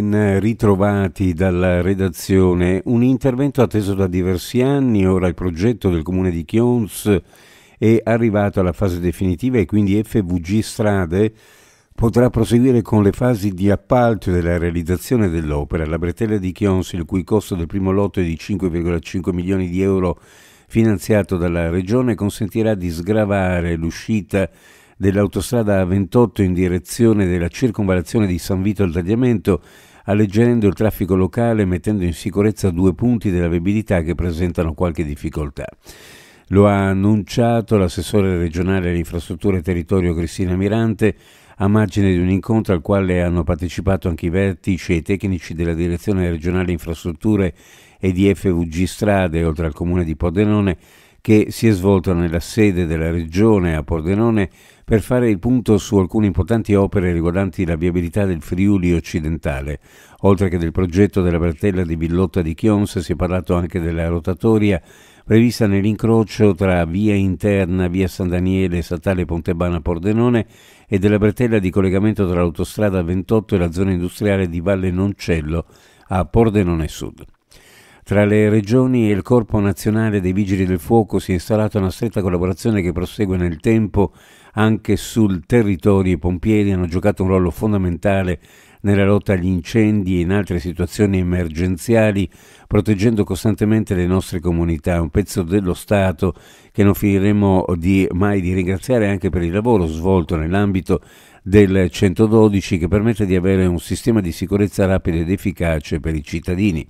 ben ritrovati dalla redazione. Un intervento atteso da diversi anni, ora il progetto del comune di Chions è arrivato alla fase definitiva e quindi FVG Strade potrà proseguire con le fasi di appalto della realizzazione dell'opera. La bretella di Chions, il cui costo del primo lotto è di 5,5 milioni di euro finanziato dalla regione, consentirà di sgravare l'uscita dell'autostrada 28 in direzione della circonvalazione di San Vito al Tagliamento, alleggerendo il traffico locale e mettendo in sicurezza due punti della viabilità che presentano qualche difficoltà. Lo ha annunciato l'assessore regionale alle infrastrutture e territorio Cristina Mirante a margine di un incontro al quale hanno partecipato anche i vertici e i tecnici della Direzione regionale infrastrutture e di FVG Strade, oltre al comune di Pordenone, che si è svolto nella sede della Regione a Pordenone per fare il punto su alcune importanti opere riguardanti la viabilità del Friuli occidentale. Oltre che del progetto della Bertella di Villotta di Chions, si è parlato anche della rotatoria prevista nell'incrocio tra via interna, via San Daniele e statale Pontebana Pordenone e della bretella di collegamento tra l'autostrada 28 e la zona industriale di Valle Noncello a Pordenone Sud. Tra le regioni e il Corpo Nazionale dei Vigili del Fuoco si è installata una stretta collaborazione che prosegue nel tempo anche sul territorio. I pompieri hanno giocato un ruolo fondamentale nella lotta agli incendi e in altre situazioni emergenziali, proteggendo costantemente le nostre comunità, un pezzo dello Stato che non finiremo di, mai di ringraziare anche per il lavoro svolto nell'ambito del 112 che permette di avere un sistema di sicurezza rapido ed efficace per i cittadini.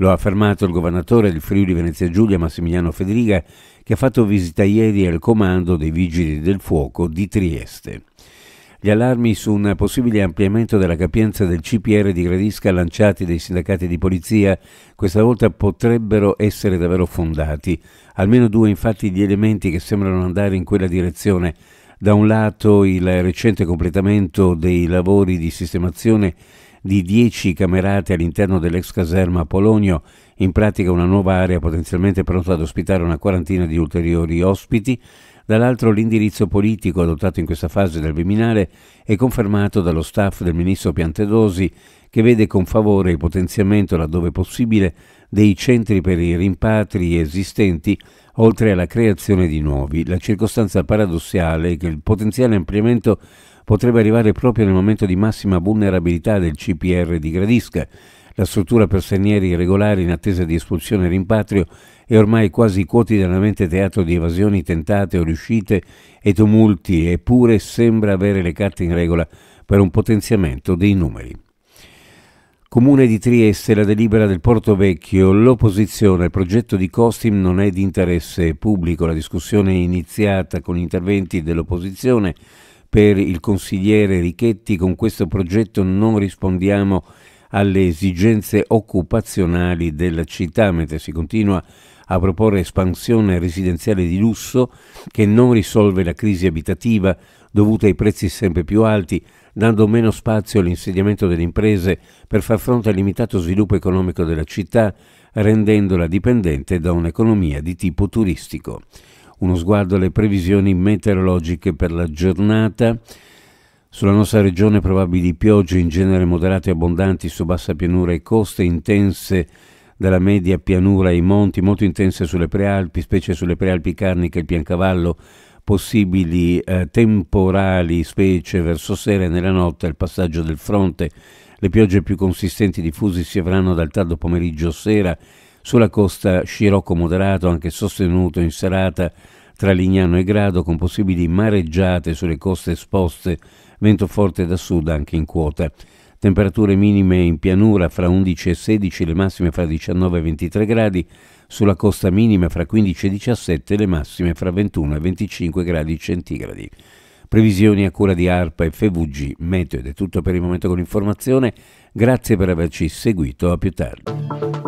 Lo ha affermato il governatore del Friuli Venezia Giulia Massimiliano Federica che ha fatto visita ieri al comando dei Vigili del Fuoco di Trieste. Gli allarmi su un possibile ampliamento della capienza del CPR di Gradisca lanciati dai sindacati di polizia questa volta potrebbero essere davvero fondati. Almeno due infatti gli elementi che sembrano andare in quella direzione. Da un lato il recente completamento dei lavori di sistemazione di 10 camerate all'interno dell'ex caserma Polonio, in pratica una nuova area potenzialmente pronta ad ospitare una quarantina di ulteriori ospiti, dall'altro l'indirizzo politico adottato in questa fase del Viminale è confermato dallo staff del ministro Piantedosi che vede con favore il potenziamento laddove possibile dei centri per i rimpatri esistenti oltre alla creazione di nuovi. La circostanza paradossale è che il potenziale ampliamento potrebbe arrivare proprio nel momento di massima vulnerabilità del CPR di Gradisca. La struttura per stranieri irregolari in attesa di espulsione e rimpatrio è ormai quasi quotidianamente teatro di evasioni tentate o riuscite e tumulti, eppure sembra avere le carte in regola per un potenziamento dei numeri. Comune di Trieste, la delibera del Porto Vecchio, l'opposizione al progetto di Costim non è di interesse pubblico. La discussione è iniziata con interventi dell'opposizione per il consigliere Richetti, con questo progetto non rispondiamo alle esigenze occupazionali della città, mentre si continua a proporre espansione residenziale di lusso che non risolve la crisi abitativa dovuta ai prezzi sempre più alti, dando meno spazio all'insediamento delle imprese per far fronte al limitato sviluppo economico della città, rendendola dipendente da un'economia di tipo turistico uno sguardo alle previsioni meteorologiche per la giornata. Sulla nostra regione probabili piogge in genere moderate e abbondanti su bassa pianura e coste, intense dalla media pianura ai monti, molto intense sulle prealpi, specie sulle prealpi carniche e il piancavallo, possibili eh, temporali, specie verso sera e nella notte al passaggio del fronte. Le piogge più consistenti diffuse si avranno dal tardo pomeriggio sera sulla costa scirocco moderato, anche sostenuto in serata tra Lignano e Grado, con possibili mareggiate sulle coste esposte, vento forte da sud anche in quota. Temperature minime in pianura fra 11 e 16, le massime fra 19 e 23 gradi, sulla costa minima fra 15 e 17, le massime fra 21 e 25 gradi centigradi. Previsioni a cura di ARPA e FVG Meteo ed è tutto per il momento con l'informazione. Grazie per averci seguito, a più tardi.